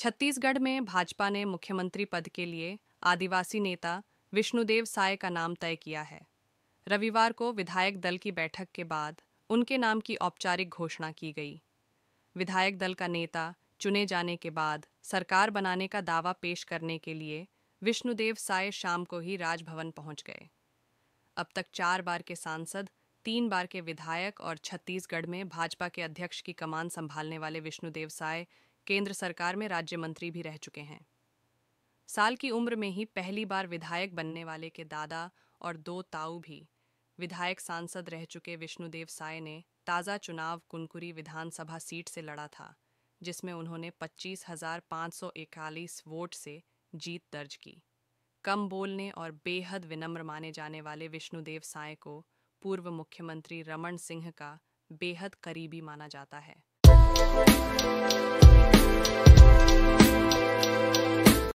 छत्तीसगढ़ में भाजपा ने मुख्यमंत्री पद के लिए आदिवासी नेता विष्णुदेव साय का नाम तय किया है रविवार को विधायक दल की बैठक के बाद उनके नाम की औपचारिक घोषणा की गई विधायक दल का नेता चुने जाने के बाद सरकार बनाने का दावा पेश करने के लिए विष्णुदेव साय शाम को ही राजभवन पहुंच गए अब तक चार बार के सांसद तीन बार के विधायक और छत्तीसगढ़ में भाजपा के अध्यक्ष की कमान संभालने वाले विष्णुदेव साय केंद्र सरकार में राज्य मंत्री भी रह चुके हैं साल की उम्र में ही पहली बार विधायक बनने वाले के दादा और दो ताऊ भी विधायक सांसद रह चुके विष्णुदेव साय ने ताज़ा चुनाव कुनकुरी विधानसभा सीट से लड़ा था जिसमें उन्होंने पच्चीस हजार सौ इकतालीस वोट से जीत दर्ज की कम बोलने और बेहद विनम्र माने जाने वाले विष्णुदेव साय को पूर्व मुख्यमंत्री रमन सिंह का बेहद करीबी माना जाता है